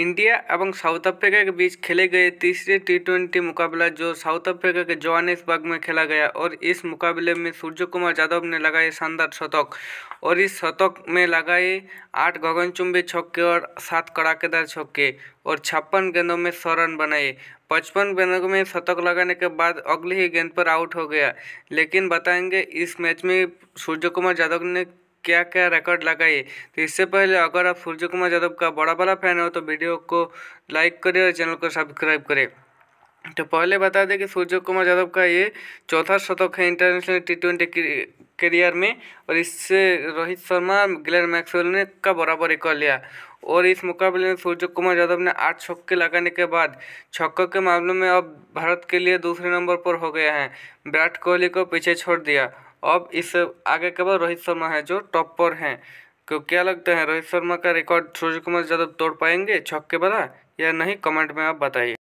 India एवं south Africa के बीच खेले गए तीसरे टी ट्वेंटी मुकाबला जो साउथ अफ्रीका के जोहानिसबर्ग में खेला गया और इस मुकाबले में सूर्य कुमार यादव ने लगाए शानदार शतक और इस शतक में लगाए आठ गगनचुंबी छक्के और सात कड़ाकेदार छक्के और छप्पन गेंदों में सौ रन बनाए पचपन गेंदों में शतक लगाने के बाद अगली ही गेंद पर आउट हो गया लेकिन बताएंगे इस मैच में सूर्य कुमार यादव ने क्या क्या रिकॉर्ड लगाए तो इससे पहले अगर आप सूर्य कुमार यादव का बड़ा बड़ा फैन हो तो वीडियो को लाइक करें और चैनल को सब्सक्राइब करें तो पहले बता दें कि सूर्य कुमार यादव का ये चौथा शतक है इंटरनेशनल टी ट्वेंटी करियर में और इससे रोहित शर्मा ग्लेन मैक्सवेल ने का बराबर रिकॉर्ड लिया और इस मुकाबले में सूर्य कुमार यादव ने आठ छक्के लगाने के बाद छक्कों के मामले में अब भारत के लिए दूसरे नंबर पर हो गया है विराट कोहली को पीछे छोड़ दिया अब इस आगे के बाद रोहित शर्मा है जो टॉप पर हैं तो क्या लगता है रोहित शर्मा का रिकॉर्ड सूर्य कुमार यादव तोड़ पाएंगे छक्के वाला या नहीं कमेंट में आप बताइए